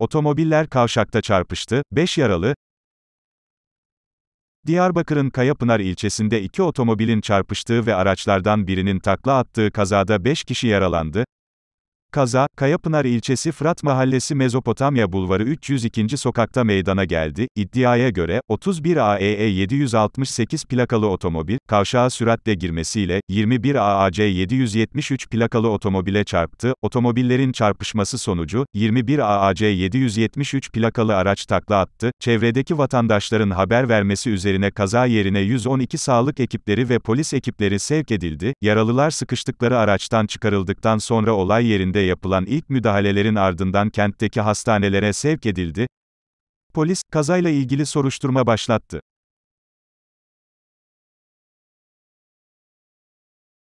Otomobiller kavşakta çarpıştı, 5 yaralı. Diyarbakır'ın Kayapınar ilçesinde iki otomobilin çarpıştığı ve araçlardan birinin takla attığı kazada 5 kişi yaralandı. Kaza, Kayapınar ilçesi Fırat Mahallesi Mezopotamya Bulvarı 302. sokakta meydana geldi. İddiaya göre, 31 AEE 768 plakalı otomobil, kavşağa süratle girmesiyle, 21 AAC 773 plakalı otomobile çarptı. Otomobillerin çarpışması sonucu, 21 AAC 773 plakalı araç takla attı. Çevredeki vatandaşların haber vermesi üzerine kaza yerine 112 sağlık ekipleri ve polis ekipleri sevk edildi. Yaralılar sıkıştıkları araçtan çıkarıldıktan sonra olay yerinde bölgesinde yapılan ilk müdahalelerin ardından kentteki hastanelere sevk edildi. Polis, kazayla ilgili soruşturma başlattı.